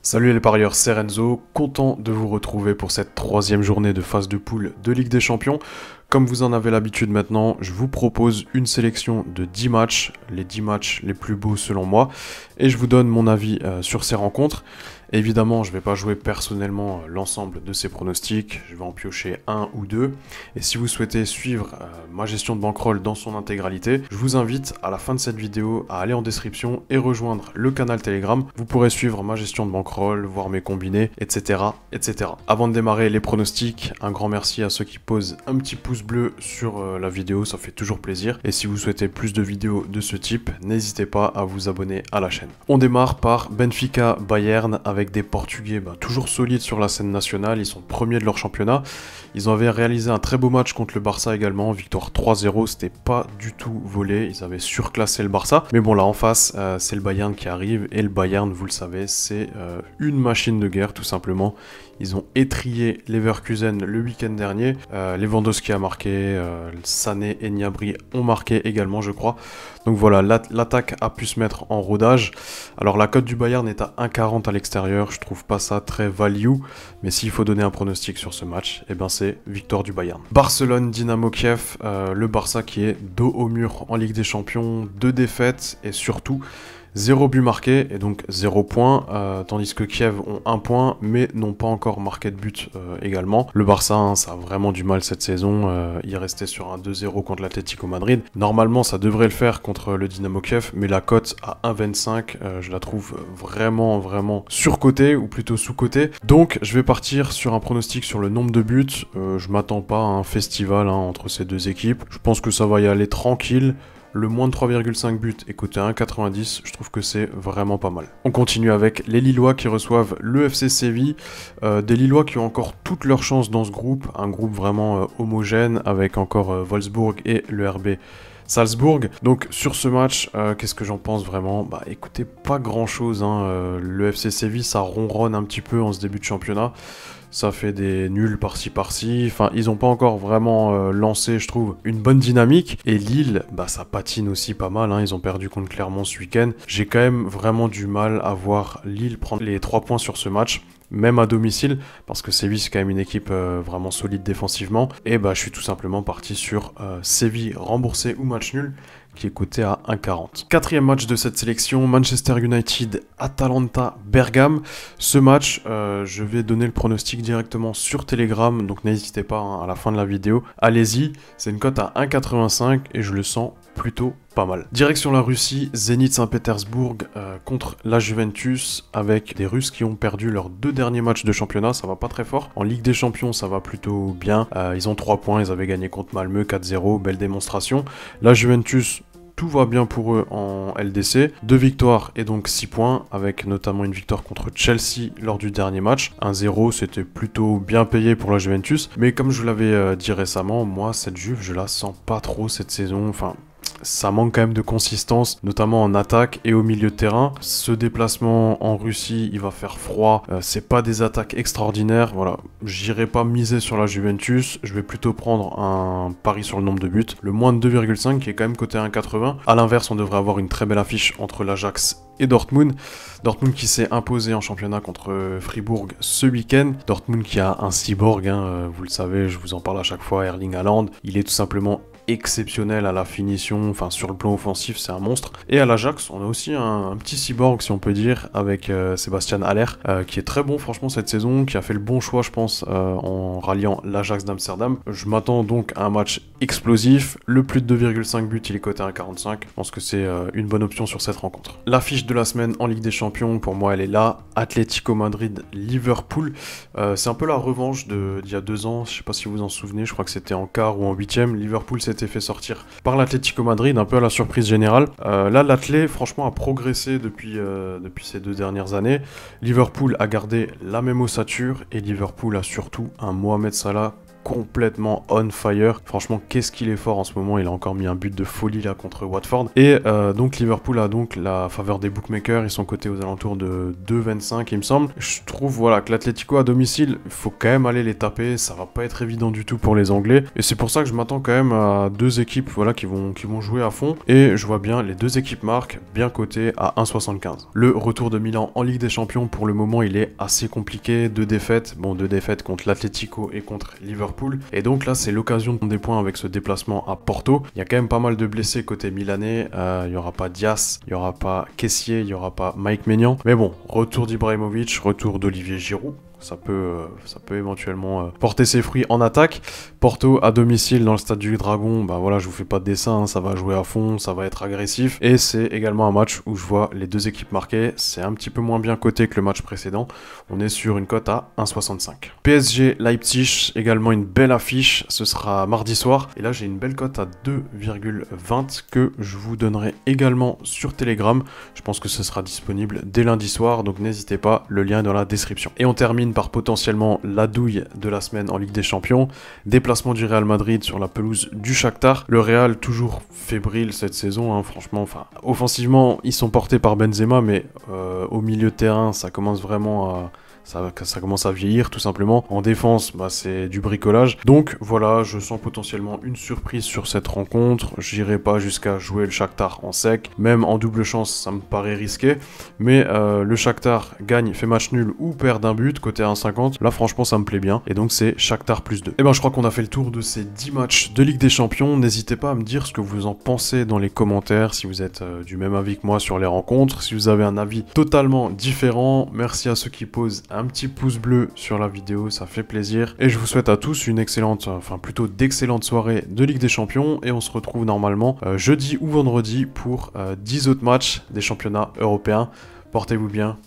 Salut les parieurs, c'est Renzo, content de vous retrouver pour cette troisième journée de phase de poule de Ligue des Champions. Comme vous en avez l'habitude maintenant, je vous propose une sélection de 10 matchs, les 10 matchs les plus beaux selon moi, et je vous donne mon avis euh, sur ces rencontres. Évidemment, je ne vais pas jouer personnellement euh, l'ensemble de ces pronostics, je vais en piocher un ou deux. Et si vous souhaitez suivre euh, ma gestion de bankroll dans son intégralité, je vous invite à la fin de cette vidéo à aller en description et rejoindre le canal Telegram. Vous pourrez suivre ma gestion de bankroll, voir mes combinés, etc. etc. Avant de démarrer les pronostics, un grand merci à ceux qui posent un petit pouce bleu sur euh, la vidéo, ça fait toujours plaisir. Et si vous souhaitez plus de vidéos de ce type, n'hésitez pas à vous abonner à la chaîne. On démarre par Benfica Bayern avec des Portugais bah, toujours solides sur la scène nationale, ils sont premiers de leur championnat. Ils avaient réalisé un très beau match contre le Barça également, victoire 3-0, c'était pas du tout volé, ils avaient surclassé le Barça. Mais bon là en face, euh, c'est le Bayern qui arrive et le Bayern, vous le savez, c'est euh, une machine de guerre tout simplement. Ils ont étrié Leverkusen le week-end dernier. Euh, Lewandowski a marqué, euh, Sané et Niabri ont marqué également, je crois. Donc voilà, l'attaque a pu se mettre en rodage. Alors la cote du Bayern est à 1,40 à l'extérieur. Je trouve pas ça très value. Mais s'il faut donner un pronostic sur ce match, eh ben c'est victoire du Bayern. Barcelone, Dynamo Kiev, euh, le Barça qui est dos au mur en Ligue des Champions, deux défaites et surtout 0 but marqué et donc 0 point, euh, tandis que Kiev ont 1 point mais n'ont pas encore marqué de but euh, également. Le Barça, hein, ça a vraiment du mal cette saison, euh, il il restait sur un 2-0 contre l'Atlético Madrid. Normalement, ça devrait le faire contre le Dynamo Kiev, mais la cote à 1,25, je la trouve vraiment, vraiment surcotée ou plutôt sous-cotée. Donc, je vais partir sur un pronostic sur le nombre de buts. je m'attends pas à un festival hein, entre ces deux équipes. Je pense que ça va y aller tranquille. Le moins de 3,5 buts écoutez, 1,90, je trouve que c'est vraiment pas mal. On continue avec les Lillois qui reçoivent le FC Séville. Euh, des Lillois qui ont encore toutes leurs chances dans ce groupe, un groupe vraiment euh, homogène avec encore euh, Wolfsburg et le RB. Salzbourg. Donc sur ce match, qu'est-ce que j'en pense vraiment Bah écoutez, pas grand-chose. Hein, le FC Séville, ça ronronne un petit peu en ce début de championnat ça fait des nuls par-ci par-ci. Enfin, ils n'ont pas encore vraiment euh, lancé, je trouve, une bonne dynamique. Et Lille, bah, ça patine aussi pas mal. Hein. Ils ont perdu contre Clermont ce week-end. J'ai quand même vraiment du mal à voir Lille prendre les 3 points sur ce match même à domicile, parce que Séville c'est quand même une équipe euh, vraiment solide défensivement, et bah je suis tout simplement parti sur euh, Séville remboursé ou match nul, qui est coté à 1,40. Quatrième match de cette sélection, Manchester United, Atalanta, Bergame. Ce match, euh, je vais donner le pronostic directement sur Telegram, donc n'hésitez pas hein, à la fin de la vidéo. Allez-y, c'est une cote à 1,85 et je le sens plutôt pas mal. Direction la Russie, Zénith Saint-Pétersbourg euh, contre la Juventus avec des Russes qui ont perdu leurs deux derniers matchs de championnat, ça va pas très fort. En Ligue des Champions, ça va plutôt bien. Euh, ils ont 3 points, ils avaient gagné contre Malmö 4-0, belle démonstration. La Juventus tout va bien pour eux en LDC. Deux victoires et donc 6 points, avec notamment une victoire contre Chelsea lors du dernier match. Un 0 c'était plutôt bien payé pour la Juventus. Mais comme je l'avais euh, dit récemment, moi, cette Juve, je la sens pas trop cette saison. Enfin, ça manque quand même de consistance, notamment en attaque et au milieu de terrain. Ce déplacement en Russie, il va faire froid. Ce euh, c'est pas des attaques extraordinaires. Voilà, j'irai pas miser sur la Juventus. Je vais plutôt prendre un pari sur le nombre de buts. Le moins de 2,5 qui est quand même côté 1,80. À l'inverse, on devrait avoir une très belle affiche entre l'Ajax et Dortmund. Dortmund qui s'est imposé en championnat contre Fribourg ce week-end. Dortmund qui a un cyborg, hein, euh, vous le savez, je vous en parle à chaque fois, Erling Haaland. Il est tout simplement exceptionnel à la finition, enfin sur le plan offensif c'est un monstre. Et à l'Ajax on a aussi un, petit cyborg si on peut dire avec euh, Sébastien Haller euh, qui est très bon franchement cette saison, qui a fait le bon choix je pense euh, en ralliant l'Ajax d'Amsterdam. Je m'attends donc à un match explosif, le plus de 2,5 buts il est coté à 1,45, je pense que c'est une bonne option sur cette rencontre. L'affiche de la semaine en Ligue des Champions pour moi elle est là, Atlético Madrid Liverpool, c'est un peu la revanche d'il y a deux ans, je sais pas si vous vous en souvenez, je crois que c'était en quart ou en huitième, Liverpool c'était fait sortir par l'Atlético Madrid, un peu à la surprise générale. Euh, là, l'Atlé, franchement, a progressé depuis, euh, depuis ces deux dernières années. Liverpool a gardé la même ossature et Liverpool a surtout un Mohamed Salah complètement on fire. Franchement, qu'est-ce qu'il est fort en ce moment. Il a encore mis un but de folie là contre Watford. Et euh, donc Liverpool a donc la faveur des bookmakers. Ils sont cotés aux alentours de 2,25 il me semble. Je trouve voilà que l'Atlético à domicile, il faut quand même aller les taper. Ça va pas être évident du tout pour les Anglais. Et c'est pour ça que je m'attends quand même à deux équipes voilà qui vont qui vont jouer à fond. Et je vois bien les deux équipes marquent bien cotées à 1,75. Le retour de Milan en Ligue des Champions pour le moment il est assez compliqué. Deux défaites, bon deux défaites contre l'Atletico et contre Liverpool et donc là, c'est l'occasion de prendre des points avec ce déplacement à Porto. Il y a quand même pas mal de blessés côté milanais. Euh, il n'y aura pas Dias, il n'y aura pas caissier il n'y aura pas Mike Maignan. Mais bon, retour d'Ibrahimovic, retour d'Olivier Giroud ça peut, euh, ça peut éventuellement euh, porter ses fruits en attaque. Porto à domicile dans le stade du Dragon, bah voilà, je vous fais pas de dessin, hein, ça va jouer à fond, ça va être agressif. Et c'est également un match où je vois les deux équipes marquées, c'est un petit peu moins bien coté que le match précédent. On est sur une cote à 1,65. PSG Leipzig, également une belle affiche, ce sera mardi soir. Et là, j'ai une belle cote à 2,20 que je vous donnerai également sur Telegram. Je pense que ce sera disponible dès lundi soir, donc n'hésitez pas, le lien est dans la description. Et on termine par potentiellement la douille de la semaine en Ligue des Champions. Déplacement du Real Madrid sur la pelouse du Shakhtar. Le Real toujours fébrile cette saison, hein. franchement. Enfin, offensivement, ils sont portés par Benzema, mais euh, au milieu de terrain, ça commence vraiment à ça, commence à vieillir tout simplement. En défense, bah, c'est du bricolage. Donc voilà, je sens potentiellement une surprise sur cette rencontre. J'irai pas jusqu'à jouer le Shakhtar en sec. Même en double chance, ça me paraît risqué. Mais euh, le Shakhtar gagne, fait match nul ou perd d'un but côté 1,50. Là, franchement, ça me plaît bien. Et donc, c'est Shakhtar plus 2. Et eh ben, je crois qu'on a fait le tour de ces 10 matchs de Ligue des Champions. N'hésitez pas à me dire ce que vous en pensez dans les commentaires si vous êtes euh, du même avis que moi sur les rencontres. Si vous avez un avis totalement différent, merci à ceux qui posent un petit pouce bleu sur la vidéo, ça fait plaisir. Et je vous souhaite à tous une excellente, enfin plutôt d'excellente soirée de Ligue des Champions. Et on se retrouve normalement euh, jeudi ou vendredi pour 10 euh, autres matchs des championnats européens. Portez-vous bien.